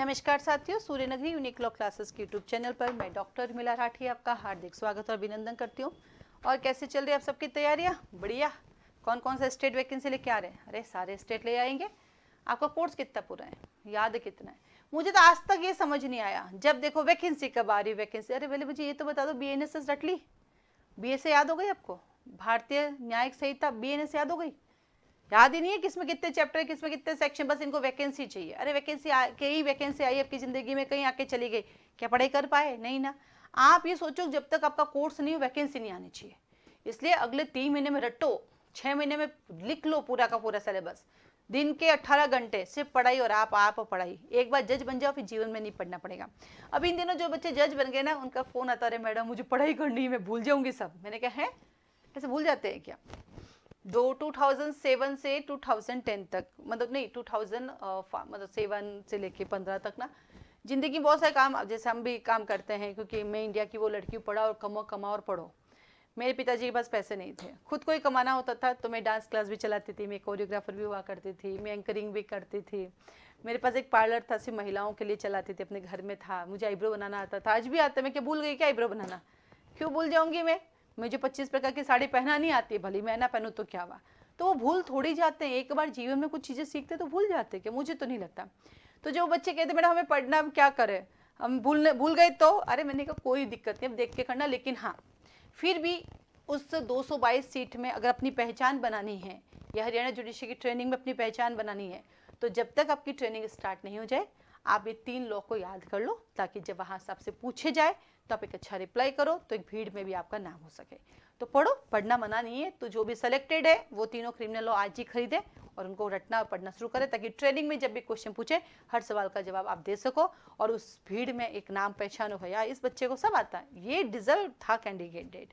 नमस्कार साथियों नगरी यूनिक्लो क्लासेस के यूट्यूब चैनल पर मैं डॉक्टर मिला राठी आपका हार्दिक स्वागत और अभिनंदन करती हूँ और कैसे चल रही है आप सबकी तैयारियाँ बढ़िया कौन कौन सा स्टेट वैकेंसी लेके आ रहे हैं अरे सारे स्टेट ले आएंगे आपका कोर्स कितना पूरा है याद कितना है मुझे तो आज तक ये समझ नहीं आया जब देखो वैकेंसी कब आ रही वैकेंसी अरे पहले मुझे ये तो बता दो बी एन एस एस रटली बी एस याद हो गई आपको भारतीय न्यायिक संहिता बी एन एस याद हो गई याद ही नहीं है किसमें कितने चैप्टर किसमें कितने सेक्शन बस इनको वैकेंसी चाहिए अरे वैकेंसी कई वैकेंसी आई आपकी ज़िंदगी में कहीं आके चली गई क्या पढ़ाई कर पाए नहीं ना आप ये सोचो जब तक आपका कोर्स नहीं हो वैकेंसी नहीं आनी चाहिए इसलिए अगले तीन महीने में रटो छः महीने में लिख लो पूरा का पूरा सिलेबस दिन के 18 घंटे सिर्फ पढ़ाई और आप आप पढ़ाई एक बार जज बन जाओ फिर जीवन में नहीं पढ़ना पड़ेगा अब इन दिनों जो बच्चे जज बन गए ना उनका फ़ोन आता रहे मैडम मुझे पढ़ाई करनी है मैं भूल जाऊंगी सब मैंने कहा है ऐसे भूल जाते हैं क्या दो 2007 से 2010 तक मतलब नहीं 2000 मतलब सेवन से लेके पंद्रह तक ना ज़िंदगी में बहुत सारे काम जैसे हम भी काम करते हैं क्योंकि मैं इंडिया की वो लड़की पढ़ा और कमाओ कमाओ और पढ़ो मेरे पिताजी के पास पैसे नहीं थे खुद को ही कमाना होता था तो मैं डांस क्लास भी चलाती थी मैं कोरियोग्राफर भी हुआ करती थी मैं एंकरिंग भी करती थी मेरे पास एक पार्लर था सिर्फ महिलाओं के लिए चलाती थी अपने घर में था मुझे आईब्रो बनाना आता था आज भी आता मैं क्या भूल गई क्या आईब्रो बनाना क्यों भूल जाऊंगी मैं मुझे पच्चीस प्रकार की साड़ी पहना नहीं आती है भले मैं ना पहनूँ तो क्या हुआ तो वो भूल थोड़ी जाते हैं एक बार जीवन में कुछ चीज़ें सीखते तो भूल जाते हैं कि मुझे तो नहीं लगता तो जो बच्चे कहते मैडम हमें पढ़ना हम क्या करें हम भूलने भूल गए तो अरे मैंने कहा कोई दिक्कत नहीं अब देख के करना लेकिन हाँ फिर भी उस 222 सीट में अगर अपनी पहचान बनानी है या हरियाणा जुडिशरी की ट्रेनिंग में अपनी पहचान बनानी है तो जब तक आपकी ट्रेनिंग स्टार्ट नहीं हो जाए आप ये तीन लॉ को याद कर लो ताकि जब वहाँ से आपसे पूछे जाए तो आप एक अच्छा रिप्लाई करो तो एक भीड़ में भी आपका नाम हो सके तो पढ़ो पढ़ना मना नहीं है तो जो भी सिलेक्टेड है वो तीनों क्रिमिनल लॉ आज ही खरीदे और उनको रटना और पढ़ना शुरू करें ताकि ट्रेनिंग में जब भी क्वेश्चन पूछे हर सवाल का जवाब आप दे सको और उस भीड़ में एक नाम पहचानो हो या इस बच्चे को सब आता है ये डिजर्व था कैंडिडेट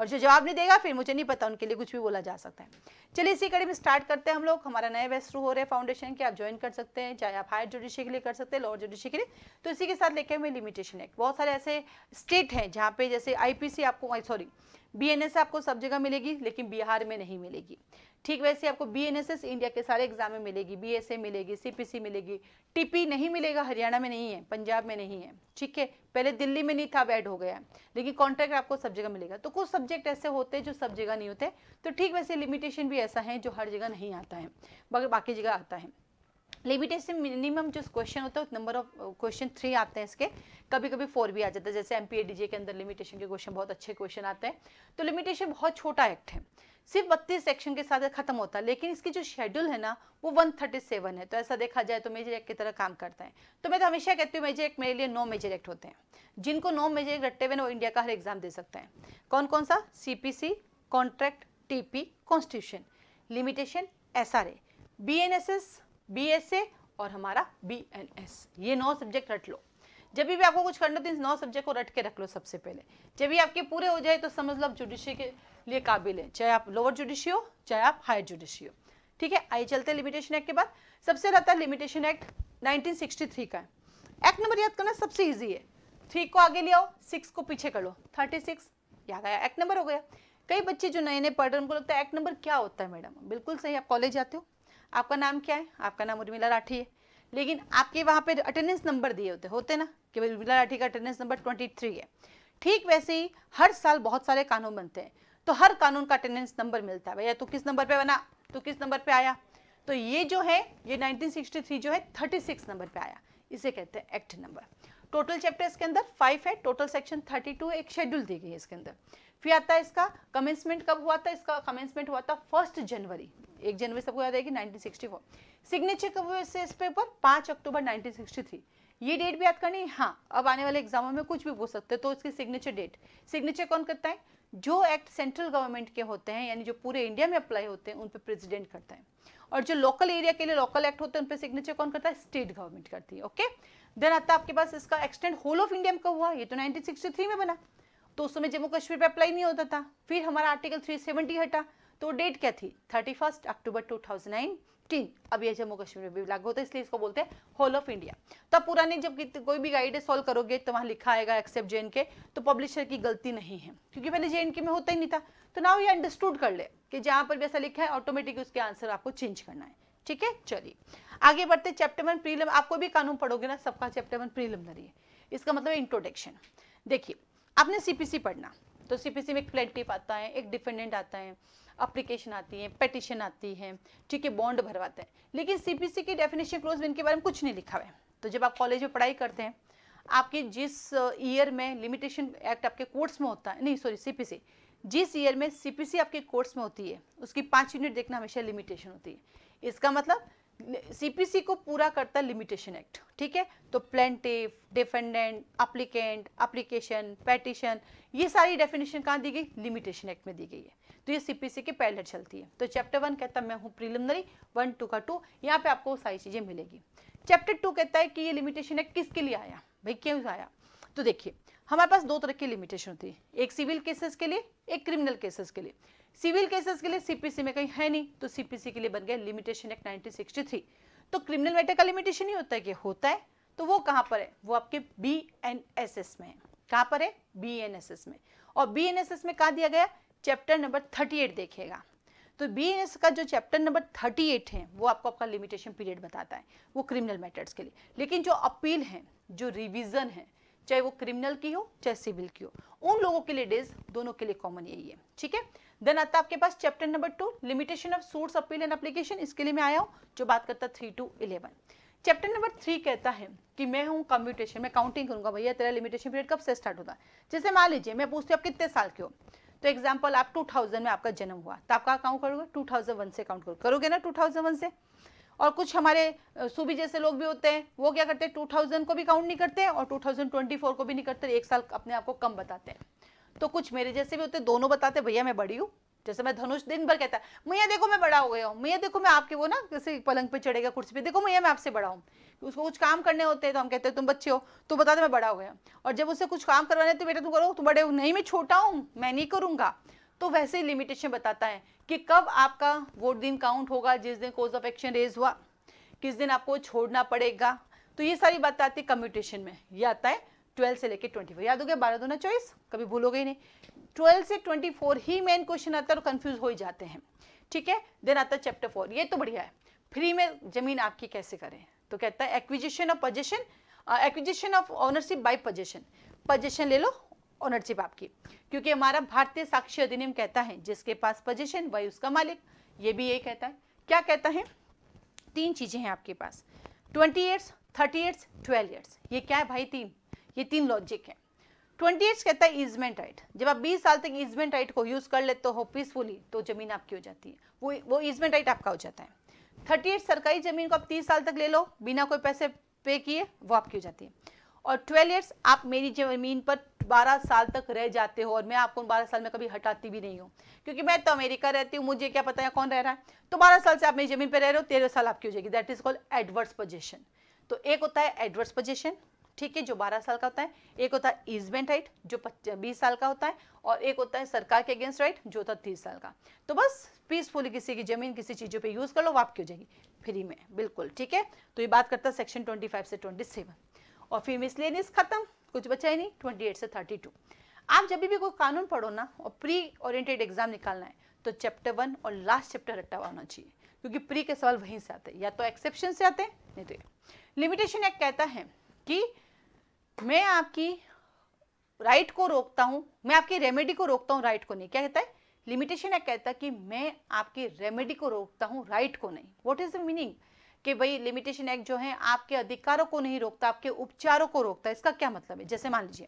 और जो जवाब नहीं देगा फिर मुझे नहीं पता उनके लिए कुछ भी बोला जा सकता है चलिए इसी कड़ी में स्टार्ट करते हैं हम लोग हमारा नए बैच शुरू हो रहे फाउंडेशन के आप ज्वाइन कर सकते हैं चाहे आप हायर जुडिशी के लिए कर सकते हैं लोअर जुडिशी के लिए तो इसी के साथ लेके हमें लिमिटेशन है बहुत सारे ऐसे स्टेट हैं जहाँ पे जैसे आईपीसी आपको सॉरी बी आपको सब जगह मिलेगी लेकिन बिहार में नहीं मिलेगी ठीक वैसे आपको बी इंडिया के सारे एग्जाम में मिलेगी बी मिलेगी सी मिलेगी टीपी नहीं मिलेगा हरियाणा में नहीं है पंजाब में नहीं है ठीक है पहले दिल्ली में नहीं था अब ऐड हो गया है लेकिन कॉन्ट्रैक्ट आपको सब जगह मिलेगा तो कुछ सब्जेक्ट ऐसे होते हैं जो सब जगह नहीं होते तो ठीक वैसे लिमिटेशन भी ऐसा है जो हर जगह नहीं आता है बाकी जगह आता है लिमिटेशन मिनिमम जो क्वेश्चन होता है नंबर ऑफ क्वेश्चन थ्री आते हैं इसके कभी कभी फोर भी आ जाता है जैसे एम पी के अंदर लिमिटेशन के क्वेश्चन बहुत अच्छे क्वेश्चन आते हैं तो लिमिटेशन बहुत छोटा एक्ट है सिर्फ बत्तीस सेक्शन के साथ खत्म होता है लेकिन इसकी जो शेड्यूल है ना वो 137 है तो ऐसा देखा जाए तो मेजर एक्ट की तरह काम करता है तो मैं तो हमेशा कहती हूँ मेजर एक्ट मेरे लिए नौ मेजर एक्ट होते हैं जिनको नौ मेजर एक्ट रट्टे हुए वो इंडिया का हर एग्जाम दे सकते हैं कौन कौन सा C P C contract T P constitution limitation S R A B N S S B S A और हमारा बी एन एस ये नौ सब्जेक्ट रट लो जब भी आपको कुछ करना तो इन नौ सब्जेक्ट को रट के रख लो सबसे पहले जब भी आपके पूरे हो जाए तो समझ लो आप जुडिशरी के लिए काबिल हैं चाहे आप लोअर जुडिशी हो चाहे आप हायर जुडिशी हो ठीक है आइए चलते हैं लिमिटेशन एक्ट के बाद सबसे रहता है लिमिटेशन एक्ट 1963 का है एक्ट नंबर याद करना सबसे ईजी है थ्री को आगे ले आओ सिक्स को पीछे कर लो थर्टी सिक्स यहाँ गया एक्ट नंबर हो गया कई बच्चे जो नए नए पढ़ रहे उनको लगता है एक्ट नंबर क्या होता है मैडम बिल्कुल सही आप कॉलेज जाते हो आपका नाम क्या है आपका नाम उर्मिला राठी है लेकिन आपके वहाँ पे अटेंडेंस नंबर दिए होते होते ना कि उर्मिला राठी का अटेंडेंस नंबर ट्वेंटी है ठीक वैसे ही हर साल बहुत सारे कानून बनते हैं तो हर कानून का अटेंडेंस नंबर मिलता है भैया तो किस नंबर पे बना तो किस नंबर पे आया तो ये जो है ये 1963 जो है 36 नंबर पे आया इसे कहते हैं एक्ट नंबर टोटल चैप्टर इसके अंदर फाइव है टोटल सेक्शन थर्टी एक शेड्यूल दी गई है इसके अंदर फिर आता है इसका कमेंसमेंट कब हुआ था इसका कमेंसमेंट हुआ था फर्स्ट जनवरी एक जनवरी सबको याद आएगी 1964 सिग्नेचर कब हुए इस पे पर पाँच अक्टूबर 1963 ये डेट भी याद करनी है हाँ अब आने वाले एग्जामों में कुछ भी पूछ सकते हैं तो इसकी सिग्नेचर डेट सिग्नेचर कौन करता है जो एक्ट सेंट्रल गवर्नमेंट के होते हैं यानी जो पूरे इंडिया में अप्लाई होते हैं उन पर प्रेसिडेंट करता है और जो लोकल एरिया के लिए लोकल एक्ट होते हैं उन पर सिग्नेचर कौन करता है स्टेट गवर्नमेंट करती है ओके देन आता आपके पास इसका एक्सटेंड होल ऑफ इंडिया में हुआ ये तो नाइनटीन में बना तो उस समय जम्मू कश्मीर पर अप्लाई नहीं होता था फिर हमारा आर्टिकल 370 हटा तो डेट क्या थी थर्टी अक्टूबर 2009 किंग अब ये जम्मू कश्मीर में भी लागू होता है इसलिए इसको बोलते हैं होल ऑफ इंडिया तो पुराने जब तो कोई भी गाइड सॉल्व करोगे तो वहां लिखा आएगा एक्सेप्ट जे तो पब्लिशर की गलती नहीं है क्योंकि पहले जे में होता ही नहीं था तो नाउ ये अंडरस्टूड कर ले कि जहां पर भी ऐसा लिखा है ऑटोमेटिकली उसके आंसर आपको चेंज करना है ठीक है चलिए आगे बढ़ते चैप्टर वन प्रीलिम आपको भी कानून पढ़ोगे ना सबका चैप्टर वन प्रीलिमिनरी है इसका मतलब इंट्रोडक्शन देखिए आपने सीपीसी पढ़ना तो सीपीसी में एक प्लेंटिफ आता है एक डिफेंडेंट आता है अप्लीकेशन आती है पेटिशन आती है ठीक है बॉन्ड भरवाते हैं लेकिन सीपीसी की डेफिनेशन क्लोज इनके बारे में कुछ नहीं लिखा हुआ है तो जब आप कॉलेज में पढ़ाई करते हैं आपके जिस ईयर uh, में लिमिटेशन एक्ट आपके कोर्स में होता है नहीं सॉरी सीपीसी जिस ईयर में सीपीसी आपके कोर्स में होती है उसकी पाँच यूनिट देखना हमेशा लिमिटेशन होती है इसका मतलब सीपीसी को पूरा करता लिमिटेशन एक्ट ठीक है तो plaintiff defendant applicant application petition ये सारी डेफिनेशन कहाँ दी गई लिमिटेशन एक्ट में दी गई है तो ये सीपीसी के पहले चलती है तो चैप्टर वन कहता मैं हूँ प्रिलिमिनरी वन टू का टू यहाँ पे आपको सारी चीज़ें मिलेगी चैप्टर टू कहता है कि ये लिमिटेशन एक्ट किसके लिए आया भाई क्यों आया तो देखिए हमारे पास दो तरह की लिमिटेशन होती है एक सिविल केसेस के लिए एक क्रिमिनल केसेस के लिए सिविल केसेस के लिए सीपीसी में कहीं है नहीं तो सीपीसी के लिए बन गया लिमिटेशन एक्ट नाइनटीन तो क्रिमिनल मैटर का लिमिटेशन ही होता है कि होता है तो वो कहाँ पर है वो आपके बी एन एस एस में है कहाँ पर है बी एन एस एस में और बी एन एस एस में कहा दिया गया चैप्टर नंबर थर्टी एट देखेगा तो बी एन एस का जो चैप्टर नंबर थर्टी एट है वो आपको आपका लिमिटेशन पीरियड बताता है वो क्रिमिनल मैटर्स के लिए लेकिन जो अपील है जो रिविज़न है चाहे वो क्रिमिनल की हो चाहे सिविल की हो उन लोगों के लिए डेज दोनों के लिए कॉमन यही है ठीक है देन आता आपके पास chapter number two limitation of suit appeal and application इसके लिए मैं आया हूँ जो बात करता three two eleven chapter number three कहता है कि मैं हूँ कम्यूटेशन मैं काउंटिंग करूंगा भैया तेरा लिमिटेशन पीरियड कब से स्टार्ट होता है जैसे मान लीजिए मैं पूछती हूँ आप कितने साल के हो तो एग्जाम्पल आप 2000 में आपका जन्म हुआ तो आपका कहाँ काउंट करोगे 2001 से काउंट करोगे करोगे ना 2001 से और कुछ हमारे सूबी जैसे लोग भी होते हैं वो क्या करते हैं 2000 को भी काउंट नहीं करते और 2024 को भी नहीं करते एक साल अपने आप को कम बताते हैं तो कुछ मेरे जैसे भी होते दोनों बताते भैया मैं बड़ी हूँ जैसे मैं धनुष दिन भर कहता है मैया देखो मैं बड़ा हो गया हूँ मैया देखो मैं आपके वो ना किसी पलंग पे चढ़ेगा कुर्सी पे देखो मैया मैं आपसे बड़ा हूँ उसको कुछ काम करने होते हैं तो हम कहते हैं तुम बच्चे हो तो बताते मैं बड़ा हो गया और जब उससे कुछ काम करवाने तो बेटा तुम करो तुम बड़े हो नहीं मैं छोटा हूँ मैं नहीं करूँगा तो वैसे ही लिमिटेशन बताता है कि कब आपका वोट दिन काउंट होगा जिस दिन कोर्स ऑफ एक्शन रेज हुआ किस दिन आपको छोड़ना पड़ेगा तो ये सारी बातें आती है कम्यूटेशन में ये आता है ट्वेल्व से लेकर ट्वेंटी फोर याद हो गया बारह दो ना चॉइस कभी भूलोगे ही नहीं ट्वेल्थ से ट्वेंटी फोर ही मेन क्वेश्चन आता है और कन्फ्यूज हो ही जाते हैं ठीक है देन आता है चैप्टर फोर ये तो बढ़िया है फ्री में जमीन आपकी कैसे करें तो कहता है acquisition of position acquisition of ownership by position possession ले लो ओनरशिप आपकी क्योंकि हमारा भारतीय साक्ष्य अधिनियम कहता है जिसके पास पोजिशन वही उसका मालिक ये भी ये कहता है क्या कहता है तीन चीज़ें हैं आपके पास twenty years thirty years twelve years ये क्या है भाई तीन ये तीन लॉजिक है ट्वेंटी ईयर्स कहता है इजमेंट राइट जब आप बीस साल तक इजमेंट राइट को यूज़ कर लेते हो पीसफुली तो ज़मीन आपकी हो जाती है वो वो इजमेंट राइट आपका हो जाता है थर्टी ईयर्स सरकारी ज़मीन को आप तीस साल तक ले लो बिना कोई पैसे पे किए वो आपकी हो जाती है और ट्वेल्व ईयर्स आप मेरी ज़मीन पर बारह साल तक रह जाते हो और मैं आपको उन बारह साल में कभी हटाती भी नहीं हूँ क्योंकि मैं तो अमेरिका रहती हूँ मुझे क्या पता है कौन रह रहा है तो बारह साल से आप मेरी ज़मीन पर रह रहे हो तेरह साल आपकी हो जाएगी that is called adverse position तो एक होता है एडवर्स पोजिशन ठीक है जो 12 साल का होता है एक होता है ईजमेंट राइट जो 20 साल का होता है और एक होता है सरकार के अगेंस्ट राइट जो होता है तीस साल का तो बस पीसफुली किसी की जमीन किसी चीज़ों पे यूज़ कर लो आपकी हो जाएगी फ्री में बिल्कुल ठीक है तो ये बात करता है सेक्शन 25 से 27 और फिर मिसलेनियस खत्म कुछ बचा ही नहीं ट्वेंटी एट से थर्टी टू आप जब भी कोई कानून पढ़ो ना और प्री ओरिएंटेड एग्जाम निकालना है तो चैप्टर वन और लास्ट चैप्टर रट्टा होना चाहिए क्योंकि प्री के सवाल वहीं से आते हैं या तो एक्सेप्शन से आते हैं नहीं तो लिमिटेशन एक्ट कहता है कि मैं आपकी राइट को रोकता हूँ मैं आपकी रेमेडी को रोकता हूँ राइट को नहीं क्या कहता है लिमिटेशन एक्ट कहता है कि मैं आपकी रेमेडी को रोकता हूँ राइट को नहीं वॉट इज द मीनिंग कि भाई लिमिटेशन एक्ट जो है आपके अधिकारों को नहीं रोकता आपके उपचारों को रोकता है इसका क्या मतलब है जैसे मान लीजिए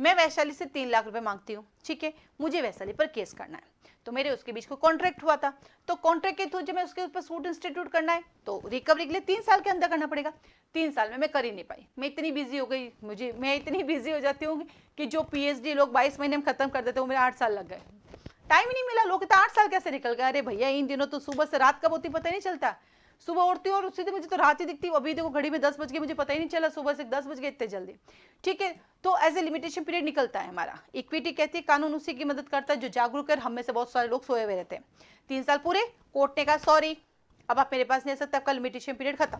मैं वैशाली से तीन लाख रुपए मांगती हूँ ठीक है मुझे वैशाली पर केस करना है तो मेरे उसके बीच को कॉन्ट्रैक्ट हुआ था तो कॉन्ट्रैक्ट के थ्रू जब मैं उसके ऊपर सूट इंस्टीट्यूट करना है तो रिकवरी के लिए तीन साल के अंदर करना पड़ेगा तीन साल में मैं कर ही नहीं पाई मैं इतनी बिजी हो गई मुझे मैं इतनी बिजी हो जाती हूँ कि जो पी लोग बाईस महीने में खत्म कर देते वो मेरे आठ साल लग गए टाइम ही नहीं मिला लोग तो आठ साल कैसे निकल गए अरे भैया इन दिनों तो सुबह से रात कब होती पता नहीं चलता सुबह उठती हूँ और दिन मुझे तो रात ही दिखती अभी देखो घड़ी में दस बज गए मुझे पता ही नहीं चला सुबह से दस बज गए इतने जल्दी ठीक है तो एज ए लिमिटेशन पीरियड निकलता है हमारा इक्विटी कहती है कानून उसी की मदद करता है जो जागरूक है हम में से बहुत सारे लोग सोए हुए रहते हैं तीन साल पूरे कोर्ट ने कहा सॉरी अब आप मेरे पास नहीं आ सकते आपका लिमिटेशन पीरियड खत्म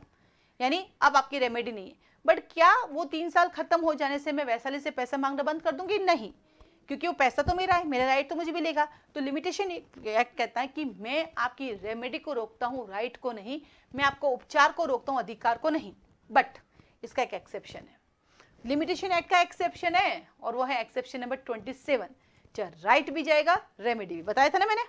यानी अब आपकी रेमेडी नहीं है बट क्या वो तीन साल खत्म हो जाने से मैं वैशाली से पैसा मांगना बंद कर दूंगी नहीं क्योंकि वो पैसा तो मेरा है मेरा राइट तो मुझे मिलेगा तो लिमिटेशन एक्ट कहता है कि मैं आपकी रेमेडी को रोकता हूँ राइट को नहीं मैं आपको उपचार को रोकता हूँ अधिकार को नहीं बट इसका एक एक्सेप्शन है लिमिटेशन एक्ट का एक्सेप्शन है और वो है एक्सेप्शन नंबर ट्वेंटी सेवन चाहे राइट भी जाएगा रेमेडी भी बताया था ना मैंने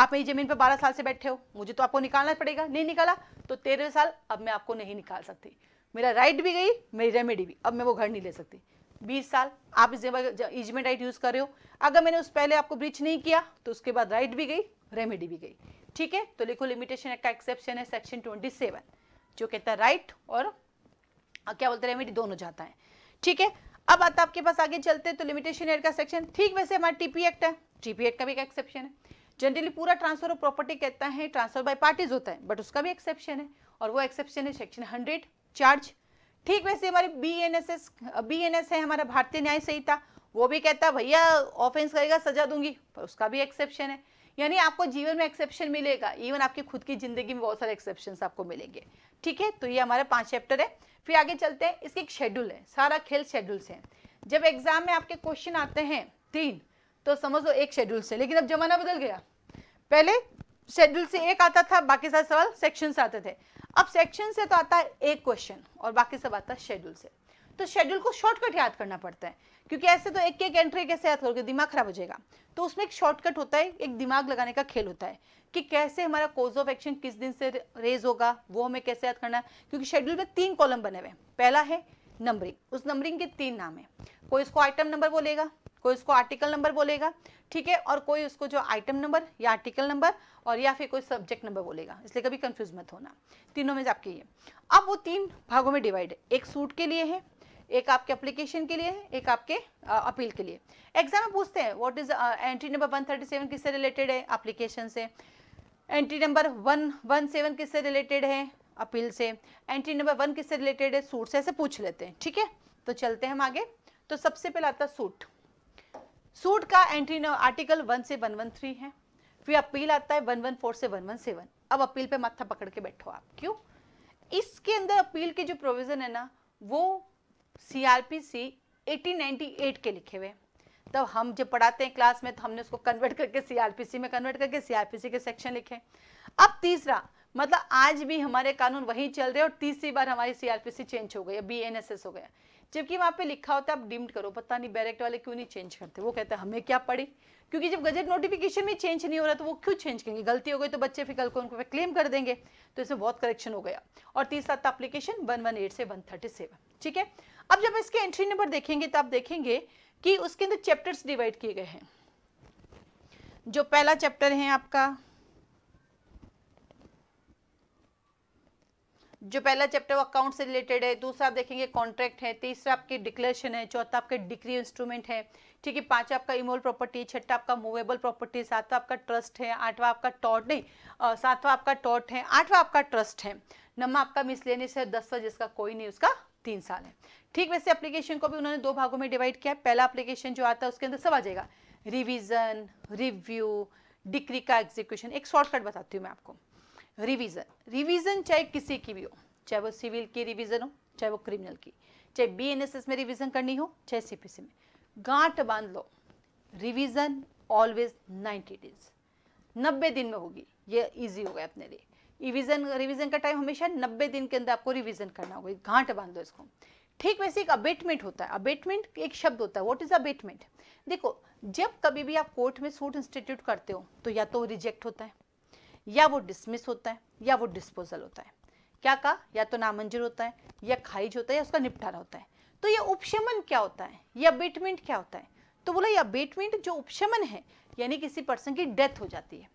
आप मेरी जमीन पर बारह साल से बैठे हो मुझे तो आपको निकालना पड़ेगा नहीं निकाला तो तेरह साल अब मैं आपको नहीं निकाल सकती मेरा राइट भी गई मेरी रेमेडी भी अब मैं वो घर नहीं ले सकती बीस साल आप इस इजमेंट राइट यूज कर रहे हो अगर मैंने उस पहले आपको ब्रीच नहीं किया तो उसके बाद राइट भी गई रेमेडी भी गई ठीक है तो लिखो लिमिटेशन एक्ट का एक्सेप्शन है सेक्शन ट्वेंटी सेवन जो कहता है राइट और क्या बोलते हैं रेमेडी दोनों जाता है ठीक है अब आता आपके पास आगे चलते तो लिमिटेशन एक्ट का सेक्शन ठीक वैसे हमारा टीपी एक्ट है टीपी एक्ट का भी एक एक्सेप्शन है जनरली पूरा ट्रांसफर ऑफ प्रॉपर्टी कहता है ट्रांसफर बाय पार्टीज होता है बट उसका भी एक्सेप्शन है और वो एक्सेप्शन है सेक्शन हंड्रेड चार्ज ठीक वैसे हमारे B N S S B N S है हमारा भारतीय न्याय संहिता वो भी कहता है भैया ऑफेंस करेगा सजा दूंगी पर उसका भी एक्सेप्शन है यानी आपको जीवन में एक्सेप्शन मिलेगा इवन आपकी खुद की जिंदगी में बहुत सारे एक्सेप्शन आपको मिलेंगे ठीक है तो ये हमारा पांच चैप्टर है फिर आगे चलते हैं इसकी एक शेड्यूल है सारा खेल शेड्यूल्स से है जब एग्जाम में आपके क्वेश्चन आते हैं तीन तो समझ लो एक शेड्यूल से लेकिन अब जमाना बदल गया पहले शेड्यूल से एक आता था बाकी सारे सवाल सेक्शन से आते थे अब सेक्शन से तो आता है एक क्वेश्चन और बाकी सब आता है शेड्यूल से तो शेड्यूल को शॉर्टकट याद करना पड़ता है क्योंकि ऐसे तो एक एक एंट्री कैसे याद करोगे दिमाग खराब हो जाएगा तो उसमें एक शॉर्टकट होता है एक दिमाग लगाने का खेल होता है कि कैसे हमारा कोर्स ऑफ एक्शन किस दिन से रेज होगा वो हमें कैसे याद करना है क्योंकि शेड्यूल में तीन कॉलम बने हुए हैं पहला है नंबरिंग उस नंबरिंग के तीन नाम है कोई इसको आइटम नंबर बोलेगा कोई उसको आर्टिकल नंबर बोलेगा ठीक है और कोई उसको जो आइटम नंबर या आर्टिकल नंबर और या फिर कोई सब्जेक्ट नंबर बोलेगा इसलिए कभी कंफ्यूज मत होना तीनों में आपके ये अब वो तीन भागों में डिवाइड है एक सूट के लिए है एक आपके एप्लीकेशन के लिए है एक आपके अपील के लिए एग्जाम में पूछते हैं what is entry number seven किससे रिलेटेड है अप्लीकेशन से entry number one one seven किससे रिलेटेड है अपील से एंट्री नंबर वन किससे रिलेटेड है सूट से ऐसे पूछ लेते हैं ठीक है तो चलते हैं हम आगे तो सबसे पहले आता सूट सूट का एंट्री आर्टिकल वन से वन वन थ्री है फिर अपील आता है वन वन फोर से वन वन सेवन अब अपील पे माथा पकड़ के बैठो आप क्यों इसके अंदर अपील के जो प्रोविज़न है ना वो C R P C eighteen ninety eight के लिखे हुए तब तो हम जब पढ़ाते हैं क्लास में तो हमने उसको कन्वर्ट करके सी आर पी सी में कन्वर्ट करके सी आर पी सी के सेक्शन लिखे अब तीसरा मतलब आज भी हमारे कानून वही चल रहे और तीसरी बार हमारी सीआरपीसी चेंज हो गई बी एन हो गया जबकि वहाँ पे लिखा होता है आप डिम्ड करो पता नहीं बैरेक्ट वाले क्यों नहीं चेंज करते वो कहते हैं हमें क्या पड़ी क्योंकि जब गजट नोटिफिकेशन में चेंज नहीं हो रहा तो वो क्यों चेंज करेंगे गलती हो गई तो बच्चे फिर कल को उनको क्लेम कर देंगे तो इसमें बहुत करेक्शन हो गया और तीसरा था अप्लीकेशन वन वन एट से वन थर्टी सेवन ठीक है अब जब इसके एंट्री नंबर देखेंगे तो आप देखेंगे कि उसके अंदर चैप्टर्स डिवाइड किए गए हैं जो पहला चैप्टर है आपका जो पहला चैप्टर वो अकाउंट से रिलेटेड है दूसरा आप देखेंगे कॉन्ट्रैक्ट है तीसरा आपकी डिक्लेरेशन है चौथा आपके डिग्री इंस्ट्रूमेंट है ठीक है पांचवा आपका इमोल प्रॉपर्टी छठा आपका मूवेबल प्रॉपर्टी सातवां आपका ट्रस्ट है आठवा आपका टॉट नहीं सातवां आपका टॉट है आठवां आपका ट्रस्ट है नवा आपका मिसलेनिस है दसवा जिसका कोई नहीं उसका तीन साल है ठीक वैसे एप्लीकेशन को भी उन्होंने दो भागों में डिवाइड किया पहला एप्लीकेशन जो आता है उसके अंदर सब आ जाएगा रिविजन रिव्यू डिग्री का एग्जीक्यूशन एक शॉर्टकट बताती हूँ मैं आपको रिवीजन रिवीजन चाहे किसी की भी हो चाहे वो सिविल की रिवीजन हो चाहे वो क्रिमिनल की चाहे बीएनएसएस में रिवीजन करनी हो चाहे सीपीसी में गांठ बांध लो रिवीजन ऑलवेज 90 डेज 90 दिन में होगी ये इजी हो गया अपने लिए रिवीजन रिवीजन का टाइम हमेशा 90 दिन के अंदर आपको रिवीजन करना होगा गांठ बांध लो इसको ठीक वैसे एक अबेटमेंट होता है अबेटमेंट एक शब्द होता है वॉट इज अबेटमेंट देखो जब कभी भी आप कोर्ट में सूट इंस्टीट्यूट करते हो तो या तो रिजेक्ट होता है या वो डिसमिस होता है या वो डिस्पोजल होता है क्या कहा या तो नामंजूर होता है या खारिज होता है या उसका निपटारा होता है तो ये उपशमन क्या होता है या अबेटमेंट क्या होता है तो बोला ये अबेटमेंट जो उपशमन है यानी किसी पर्सन की डेथ हो जाती है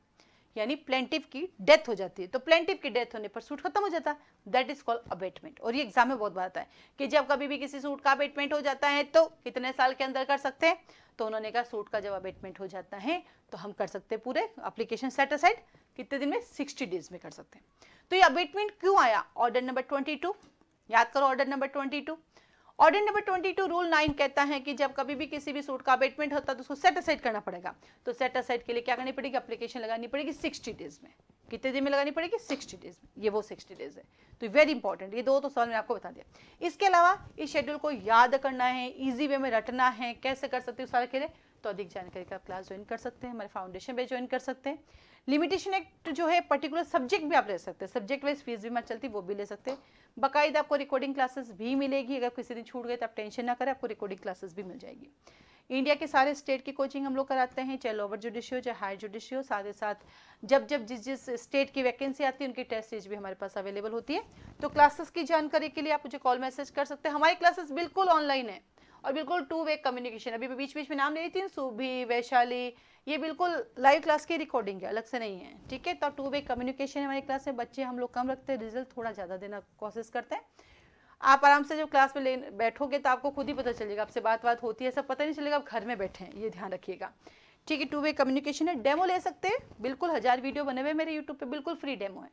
यानी प्लेंटिव की डेथ हो जाती है तो प्लेंटिव की डेथ होने पर सूट खत्म हो जाता है दैट इज कॉल्ड अबेटमेंट और ये एग्जाम में बहुत बार आता है कि जब कभी भी किसी सूट का अबेटमेंट हो जाता है तो कितने साल के अंदर कर सकते हैं तो उन्होंने कहा सूट का जब अबेटमेंट हो जाता है तो हम कर सकते हैं पूरे अप्लीकेशन सेट असाइड कितने दिन में सिक्सटी डेज में कर सकते हैं तो ये अबेटमेंट क्यों आया ऑर्डर नंबर ट्वेंटी टू याद करो order number twenty two order number twenty two rule nine कहता है कि जब कभी भी किसी भी सूट का अबेटमेंट होता है तो उसको सेट असाइड करना पड़ेगा तो सेट असाइड के लिए क्या करनी पड़ेगी अप्लीकेशन लगानी पड़ेगी सिक्सटी डेज में कितने दिन में लगानी पड़ेगी सिक्सटी डेज में ये वो सिक्सटी डेज है तो वेरी इंपॉर्टेंट ये दो तो सवाल मैंने आपको बता दिया इसके अलावा इस शेड्यूल को याद करना है ईजी वे में रटना है कैसे कर सकते हो सारे के लिए तो अधिक जानकारी का क्लास ज्वाइन कर सकते हैं हमारे फाउंडेशन पे ज्वाइन कर सकते हैं लिमिटेशन एक्ट जो है पर्टिकुलर सब्जेक्ट भी आप ले सकते हैं सब्जेक्ट वाइज फीस भी मत चलती वो भी ले सकते हैं बाकायदा आपको रिकॉर्डिंग क्लासेस भी मिलेगी अगर किसी दिन छूट गए तो आप टेंशन ना करें आपको रिकॉर्डिंग क्लासेस भी मिल जाएगी इंडिया के सारे स्टेट की कोचिंग हम लोग कराते हैं चाहे लोअर जुडिशियो चाहे हायर जुडिशियो साथ ही साथ जब जब जिस जिस स्टेट की वैकेंसी आती है उनकी टेस्ट सीरीज भी हमारे पास अवेलेबल होती है तो क्लासेस की जानकारी के लिए आप मुझे कॉल मैसेज कर सकते हैं हमारी क्लासेस बिल्कुल ऑनलाइन है और बिल्कुल टू वे कम्युनिकेशन अभी बीच बीच में नाम ले रही थी सुभी वैशाली ये बिल्कुल लाइव क्लास की रिकॉर्डिंग है अलग से नहीं है ठीक है तो टू वे कम्युनिकेशन हमारी क्लास में बच्चे हम लोग कम रखते हैं रिजल्ट थोड़ा ज़्यादा देना कोशिश करते हैं आप आराम से जब क्लास में ले बैठोगे तो आपको खुद ही पता चलेगा आपसे बात बात होती है सब पता नहीं चलेगा आप घर में बैठे हैं ये ध्यान रखिएगा ठीक है टू वे कम्युनिकेशन है डेमो ले सकते हैं बिल्कुल हज़ार वीडियो बने हुए मेरे यूट्यूब पर बिल्कुल फ्री डेमो है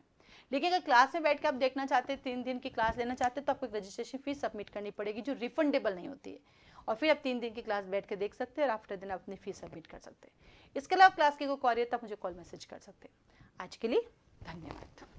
लेकिन अगर क्लास में बैठ के आप देखना चाहते हैं तीन दिन की क्लास लेना चाहते हैं तो आपको एक रजिस्ट्रेशन फीस सबमिट करनी पड़ेगी जो रिफंडेबल नहीं होती है और फिर आप तीन दिन की क्लास बैठ के देख सकते हैं और आफ्टर दिन आप अपनी फीस सबमिट कर सकते हैं इसके अलावा क्लास की कोई क्वारी है तो आप मुझे कॉल मैसेज कर सकते हैं आज के लिए धन्यवाद